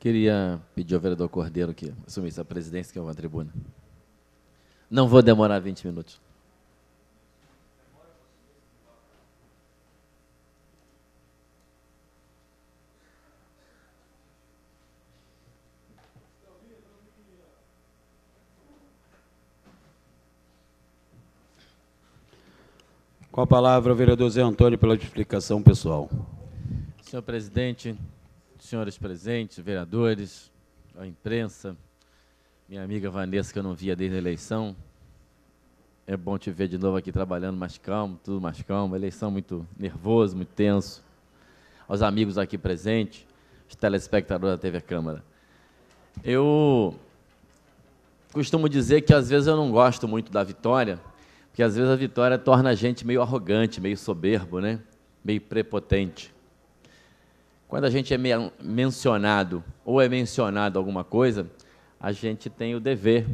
Queria pedir ao vereador Cordeiro que assumisse a presidência, que é uma tribuna. Não vou demorar 20 minutos. Com a palavra o vereador Zé Antônio pela explicação pessoal. Senhor presidente, senhores presentes, vereadores, a imprensa, minha amiga Vanessa, que eu não via desde a eleição. É bom te ver de novo aqui trabalhando mais calmo, tudo mais calmo. Eleição muito nervoso, muito tenso. Aos amigos aqui presentes, os telespectadores da TV Câmara. Eu costumo dizer que às vezes eu não gosto muito da vitória, porque às vezes a vitória torna a gente meio arrogante, meio soberbo, né? meio prepotente. Quando a gente é mencionado ou é mencionado alguma coisa, a gente tem o dever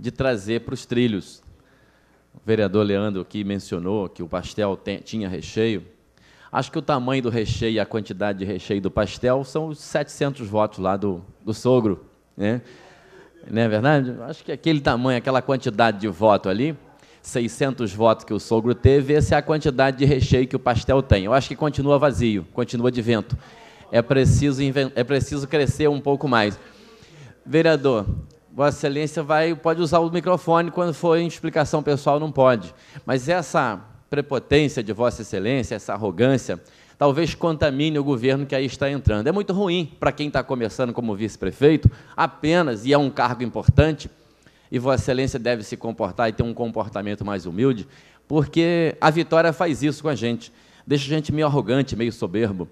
de trazer para os trilhos. O vereador Leandro aqui mencionou que o pastel tem, tinha recheio. Acho que o tamanho do recheio e a quantidade de recheio do pastel são os 700 votos lá do, do sogro, né? Não é verdade? Acho que aquele tamanho, aquela quantidade de voto ali 600 votos que o sogro teve, essa é a quantidade de recheio que o pastel tem. Eu acho que continua vazio, continua de vento. É preciso, é preciso crescer um pouco mais. Vereador, Vossa Excelência vai, pode usar o microfone quando for em explicação pessoal, não pode. Mas essa prepotência de Vossa Excelência, essa arrogância, talvez contamine o governo que aí está entrando. É muito ruim para quem está começando como vice-prefeito, apenas, e é um cargo importante, e Vossa Excelência deve se comportar e ter um comportamento mais humilde, porque a vitória faz isso com a gente. Deixa a gente meio arrogante, meio soberbo,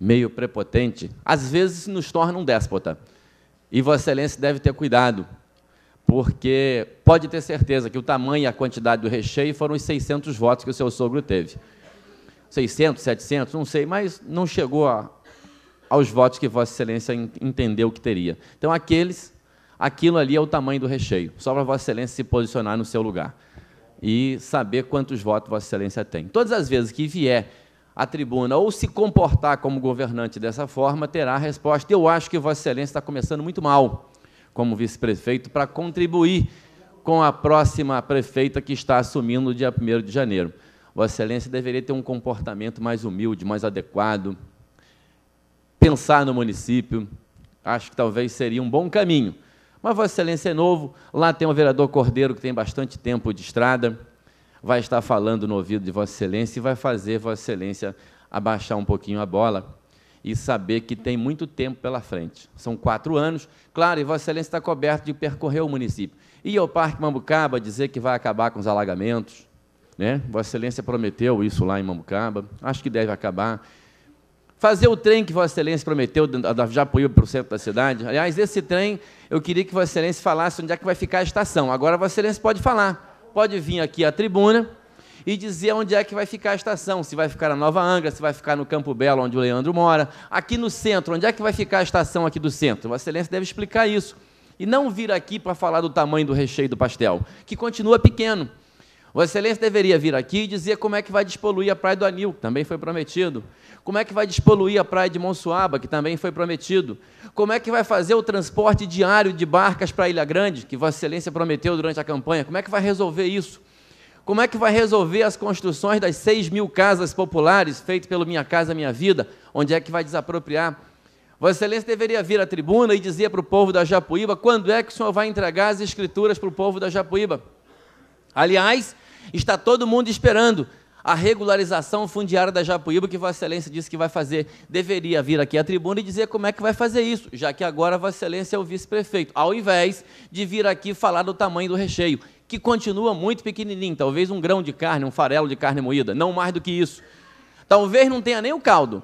meio prepotente. Às vezes nos torna um déspota. E Vossa Excelência deve ter cuidado, porque pode ter certeza que o tamanho e a quantidade do recheio foram os 600 votos que o seu sogro teve. 600, 700, não sei, mas não chegou a, aos votos que Vossa Excelência entendeu que teria. Então, aqueles aquilo ali é o tamanho do recheio, só para Vossa Excelência se posicionar no seu lugar e saber quantos votos Vossa Excelência tem. Todas as vezes que vier à tribuna ou se comportar como governante dessa forma, terá a resposta. Eu acho que Vossa Excelência está começando muito mal como vice-prefeito para contribuir com a próxima prefeita que está assumindo no dia 1 de janeiro. Vossa Excelência deveria ter um comportamento mais humilde, mais adequado, pensar no município. Acho que talvez seria um bom caminho mas Vossa Excelência é novo, lá tem o vereador Cordeiro, que tem bastante tempo de estrada, vai estar falando no ouvido de Vossa Excelência e vai fazer Vossa Excelência abaixar um pouquinho a bola e saber que tem muito tempo pela frente. São quatro anos, claro, e Vossa Excelência está coberto de percorrer o município. E ao Parque Mambucaba dizer que vai acabar com os alagamentos, né? Vossa Excelência prometeu isso lá em Mambucaba, acho que deve acabar. Fazer o trem que Vossa Excelência prometeu da Japuíba para o centro da cidade. Aliás, esse trem, eu queria que Vossa Excelência falasse onde é que vai ficar a estação. Agora, Vossa Excelência pode falar. Pode vir aqui à tribuna e dizer onde é que vai ficar a estação. Se vai ficar na Nova Angra, se vai ficar no Campo Belo, onde o Leandro mora. Aqui no centro, onde é que vai ficar a estação aqui do centro? Vossa Excelência deve explicar isso. E não vir aqui para falar do tamanho do recheio do pastel, que continua pequeno. Vossa Excelência deveria vir aqui e dizer como é que vai despoluir a Praia do Anil, que também foi prometido. Como é que vai despoluir a Praia de Monsuaba, que também foi prometido. Como é que vai fazer o transporte diário de barcas para Ilha Grande, que Vossa Excelência prometeu durante a campanha. Como é que vai resolver isso? Como é que vai resolver as construções das 6 mil casas populares feitas pelo Minha Casa Minha Vida? Onde é que vai desapropriar? Vossa Excelência deveria vir à tribuna e dizer para o povo da Japuíba quando é que o senhor vai entregar as escrituras para o povo da Japuíba. Aliás, Está todo mundo esperando a regularização fundiária da Japuíba, que Vossa Excelência disse que vai fazer. Deveria vir aqui à tribuna e dizer como é que vai fazer isso, já que agora Vossa Excelência é o vice-prefeito, ao invés de vir aqui falar do tamanho do recheio, que continua muito pequenininho, talvez um grão de carne, um farelo de carne moída, não mais do que isso. Talvez não tenha nem o caldo,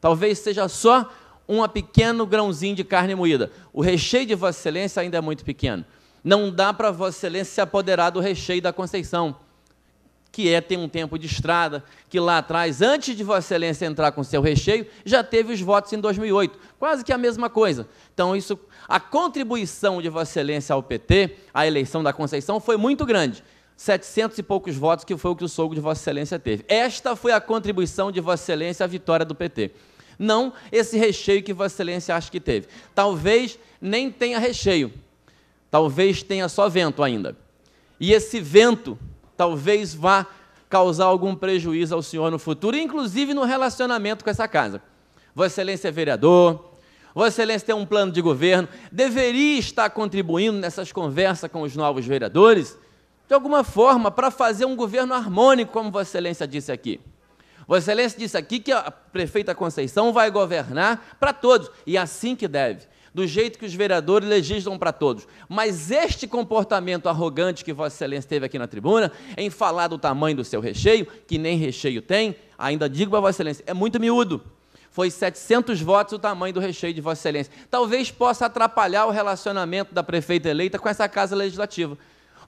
talvez seja só um pequeno grãozinho de carne moída. O recheio de Vossa Excelência ainda é muito pequeno. Não dá para Vossa Excelência se apoderar do recheio da Conceição que é tem um tempo de estrada, que lá atrás, antes de Vossa Excelência entrar com seu recheio, já teve os votos em 2008. Quase que a mesma coisa. Então, isso, a contribuição de Vossa Excelência ao PT, à eleição da Conceição, foi muito grande. 700 e poucos votos, que foi o que o sogro de Vossa Excelência teve. Esta foi a contribuição de Vossa Excelência à vitória do PT. Não esse recheio que Vossa Excelência acha que teve. Talvez nem tenha recheio. Talvez tenha só vento ainda. E esse vento talvez vá causar algum prejuízo ao senhor no futuro, inclusive no relacionamento com essa casa. Vossa Excelência é vereador, Vossa Excelência tem um plano de governo, deveria estar contribuindo nessas conversas com os novos vereadores, de alguma forma, para fazer um governo harmônico, como Vossa Excelência disse aqui. Vossa Excelência disse aqui que a prefeita Conceição vai governar para todos, e é assim que deve do jeito que os vereadores legislam para todos. Mas este comportamento arrogante que Vossa Excelência teve aqui na tribuna, em falar do tamanho do seu recheio, que nem recheio tem, ainda digo para Vossa Excelência, é muito miúdo. Foi 700 votos o tamanho do recheio de Vossa Excelência. Talvez possa atrapalhar o relacionamento da prefeita eleita com essa casa legislativa.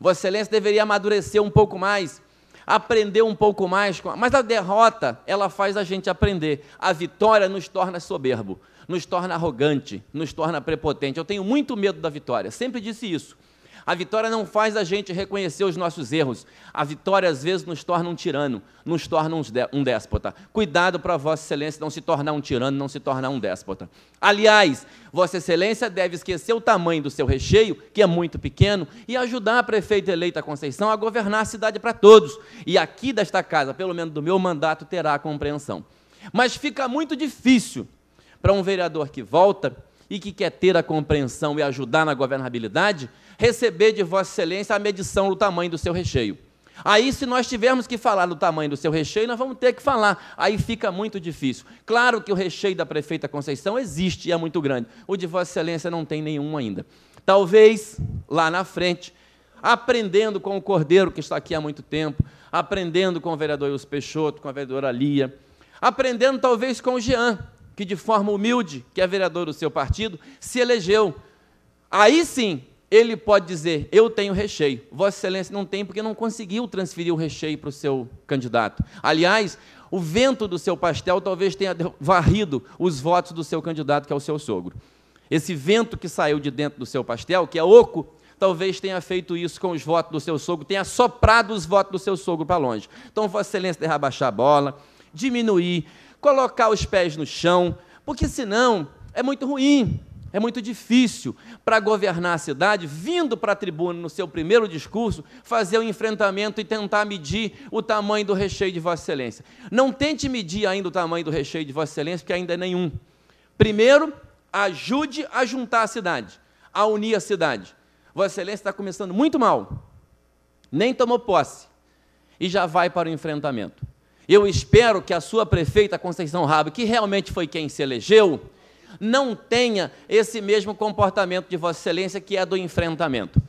Vossa Excelência deveria amadurecer um pouco mais aprender um pouco mais. Mas a derrota, ela faz a gente aprender. A vitória nos torna soberbo, nos torna arrogante, nos torna prepotente. Eu tenho muito medo da vitória, sempre disse isso. A vitória não faz a gente reconhecer os nossos erros. A vitória, às vezes, nos torna um tirano, nos torna um déspota. Cuidado para Vossa Excelência não se tornar um tirano, não se tornar um déspota. Aliás, Vossa Excelência deve esquecer o tamanho do seu recheio, que é muito pequeno, e ajudar a prefeita eleita Conceição a governar a cidade para todos. E aqui desta casa, pelo menos do meu mandato, terá a compreensão. Mas fica muito difícil para um vereador que volta e que quer ter a compreensão e ajudar na governabilidade, receber de Vossa Excelência a medição do tamanho do seu recheio. Aí, se nós tivermos que falar do tamanho do seu recheio, nós vamos ter que falar. Aí fica muito difícil. Claro que o recheio da prefeita Conceição existe e é muito grande. O de Vossa Excelência não tem nenhum ainda. Talvez lá na frente, aprendendo com o Cordeiro, que está aqui há muito tempo, aprendendo com o vereador Wilson Peixoto, com a vereadora Lia, aprendendo talvez com o Jean, que de forma humilde, que é vereador do seu partido, se elegeu. Aí sim, ele pode dizer: Eu tenho recheio. Vossa Excelência não tem porque não conseguiu transferir o recheio para o seu candidato. Aliás, o vento do seu pastel talvez tenha varrido os votos do seu candidato, que é o seu sogro. Esse vento que saiu de dentro do seu pastel, que é oco, talvez tenha feito isso com os votos do seu sogro, tenha soprado os votos do seu sogro para longe. Então, Vossa Excelência deve abaixar a bola, diminuir, colocar os pés no chão, porque senão é muito ruim, é muito difícil para governar a cidade, vindo para a tribuna no seu primeiro discurso, fazer o um enfrentamento e tentar medir o tamanho do recheio de Vossa Excelência. Não tente medir ainda o tamanho do recheio de Vossa Excelência, porque ainda é nenhum. Primeiro, ajude a juntar a cidade, a unir a cidade. Vossa Excelência está começando muito mal, nem tomou posse e já vai para o enfrentamento. Eu espero que a sua prefeita Conceição Rabo, que realmente foi quem se elegeu, não tenha esse mesmo comportamento de Vossa Excelência, que é do enfrentamento.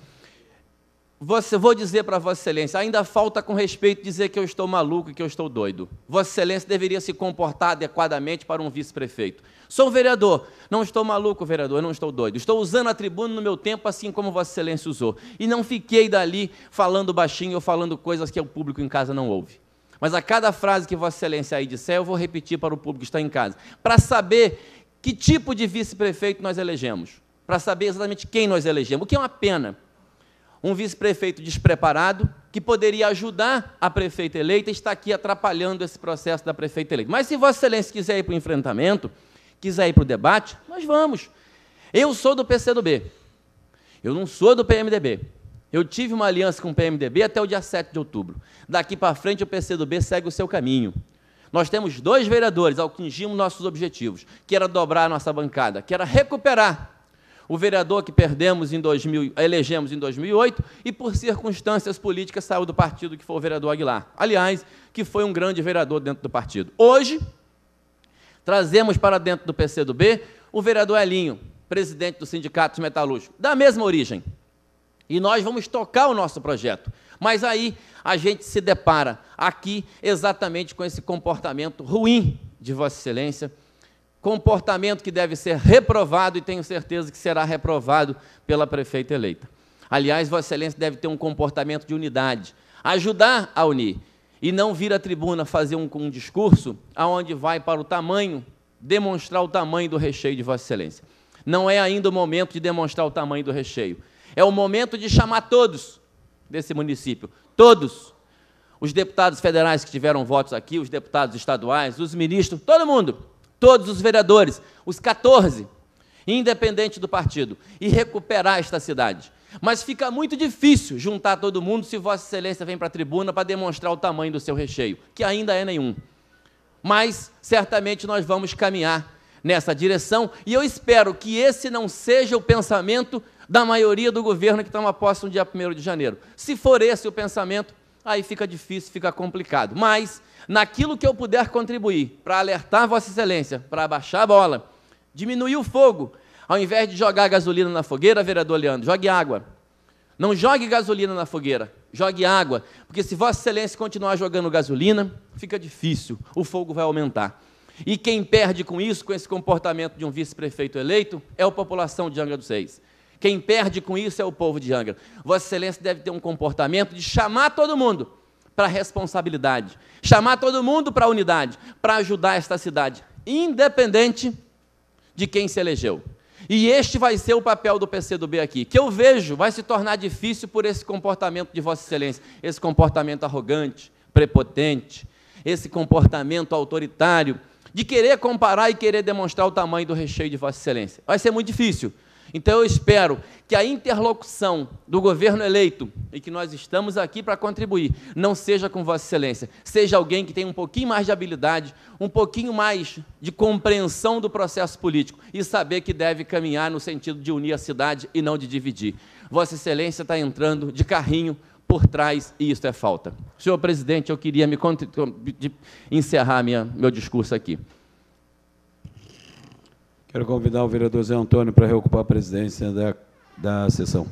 Você, vou dizer para Vossa Excelência, ainda falta com respeito dizer que eu estou maluco e que eu estou doido. Vossa Excelência deveria se comportar adequadamente para um vice-prefeito. Sou vereador, não estou maluco, vereador, não estou doido. Estou usando a tribuna no meu tempo, assim como Vossa Excelência usou. E não fiquei dali falando baixinho ou falando coisas que o público em casa não ouve. Mas a cada frase que Vossa Excelência aí disser, eu vou repetir para o público que está em casa, para saber que tipo de vice-prefeito nós elegemos, para saber exatamente quem nós elegemos, o que é uma pena. Um vice-prefeito despreparado, que poderia ajudar a prefeita eleita, está aqui atrapalhando esse processo da prefeita eleita. Mas se Vossa Excelência quiser ir para o enfrentamento, quiser ir para o debate, nós vamos. Eu sou do PCdoB, eu não sou do PMDB. Eu tive uma aliança com o PMDB até o dia 7 de outubro. Daqui para frente, o PCdoB segue o seu caminho. Nós temos dois vereadores, atingimos nossos objetivos, que era dobrar a nossa bancada, que era recuperar o vereador que perdemos em 2000, elegemos em 2008 e por circunstâncias políticas saiu do partido que foi o vereador Aguilar. Aliás, que foi um grande vereador dentro do partido. Hoje, trazemos para dentro do PCdoB o vereador Elinho, presidente do Sindicato Metalúrgico, da mesma origem, e nós vamos tocar o nosso projeto. Mas aí a gente se depara aqui exatamente com esse comportamento ruim de Vossa Excelência, comportamento que deve ser reprovado e tenho certeza que será reprovado pela prefeita eleita. Aliás, Vossa Excelência deve ter um comportamento de unidade, ajudar a unir e não vir à tribuna fazer um, um discurso aonde vai para o tamanho, demonstrar o tamanho do recheio de Vossa Excelência. Não é ainda o momento de demonstrar o tamanho do recheio. É o momento de chamar todos desse município, todos. Os deputados federais que tiveram votos aqui, os deputados estaduais, os ministros, todo mundo, todos os vereadores, os 14, independente do partido, e recuperar esta cidade. Mas fica muito difícil juntar todo mundo se Vossa Excelência vem para a tribuna para demonstrar o tamanho do seu recheio, que ainda é nenhum. Mas certamente nós vamos caminhar nessa direção e eu espero que esse não seja o pensamento da maioria do governo que toma posse no dia 1 de janeiro. Se for esse o pensamento, aí fica difícil, fica complicado. Mas, naquilo que eu puder contribuir para alertar Vossa Excelência, para abaixar a bola, diminuir o fogo, ao invés de jogar gasolina na fogueira, vereador Leandro, jogue água. Não jogue gasolina na fogueira, jogue água, porque se Vossa Excelência continuar jogando gasolina, fica difícil, o fogo vai aumentar. E quem perde com isso, com esse comportamento de um vice-prefeito eleito, é a população de Angra dos Seis. Quem perde com isso é o povo de Angra. Vossa Excelência deve ter um comportamento de chamar todo mundo para a responsabilidade, chamar todo mundo para a unidade, para ajudar esta cidade, independente de quem se elegeu. E este vai ser o papel do PCdoB aqui, que eu vejo vai se tornar difícil por esse comportamento de Vossa Excelência, esse comportamento arrogante, prepotente, esse comportamento autoritário, de querer comparar e querer demonstrar o tamanho do recheio de Vossa Excelência. Vai ser muito difícil, então eu espero que a interlocução do governo eleito, e que nós estamos aqui para contribuir, não seja com Vossa Excelência, seja alguém que tenha um pouquinho mais de habilidade, um pouquinho mais de compreensão do processo político e saber que deve caminhar no sentido de unir a cidade e não de dividir. Vossa Excelência está entrando de carrinho por trás e isso é falta. Senhor presidente, eu queria me encerrar minha, meu discurso aqui. Quero convidar o vereador Zé Antônio para reocupar a presidência da, da sessão.